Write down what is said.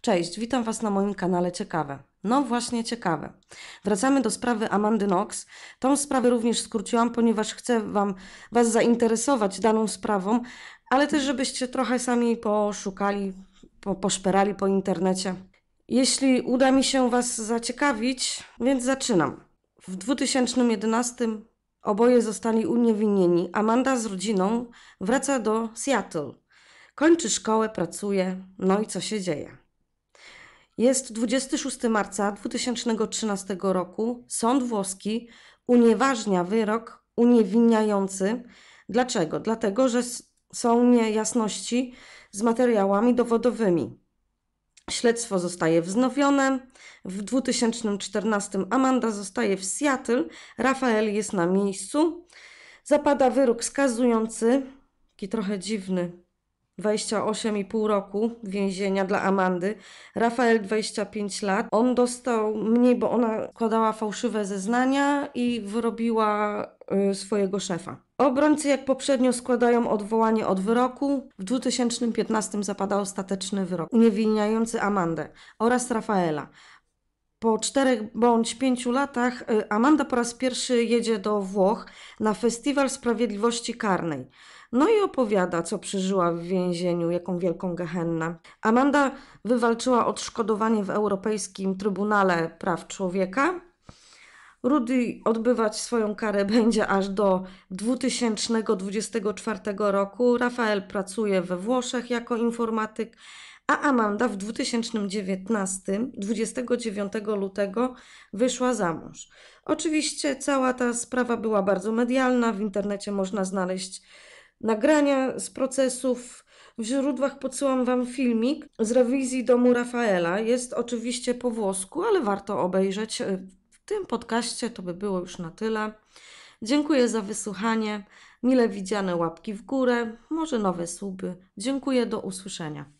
Cześć, witam Was na moim kanale Ciekawe. No właśnie ciekawe. Wracamy do sprawy Amandy Knox. Tą sprawę również skróciłam, ponieważ chcę wam, Was zainteresować daną sprawą, ale też żebyście trochę sami poszukali, po, poszperali po internecie. Jeśli uda mi się Was zaciekawić, więc zaczynam. W 2011 oboje zostali uniewinnieni. Amanda z rodziną wraca do Seattle. Kończy szkołę, pracuje, no i co się dzieje? Jest 26 marca 2013 roku. Sąd włoski unieważnia wyrok uniewinniający. Dlaczego? Dlatego, że są niejasności z materiałami dowodowymi. Śledztwo zostaje wznowione. W 2014 Amanda zostaje w Seattle, Rafael jest na miejscu. Zapada wyrok skazujący, taki trochę dziwny, 28,5 roku więzienia dla Amandy, Rafael 25 lat. On dostał mniej, bo ona składała fałszywe zeznania i wyrobiła y, swojego szefa. Obrońcy, jak poprzednio, składają odwołanie od wyroku. W 2015 zapada ostateczny wyrok uniewinniający Amandę oraz Rafaela po czterech bądź pięciu latach y, Amanda po raz pierwszy jedzie do Włoch na Festiwal Sprawiedliwości Karnej. No i opowiada, co przeżyła w więzieniu, jaką wielką gehennę. Amanda wywalczyła odszkodowanie w Europejskim Trybunale Praw Człowieka Rudy odbywać swoją karę będzie aż do 2024 roku. Rafael pracuje we Włoszech jako informatyk, a Amanda w 2019, 29 lutego, wyszła za mąż. Oczywiście cała ta sprawa była bardzo medialna, w internecie można znaleźć nagrania z procesów. W źródłach podsyłam Wam filmik z rewizji domu Rafaela. Jest oczywiście po włosku, ale warto obejrzeć e, tym podcaście to by było już na tyle. Dziękuję za wysłuchanie. Mile widziane łapki w górę, może nowe słupy. Dziękuję, do usłyszenia.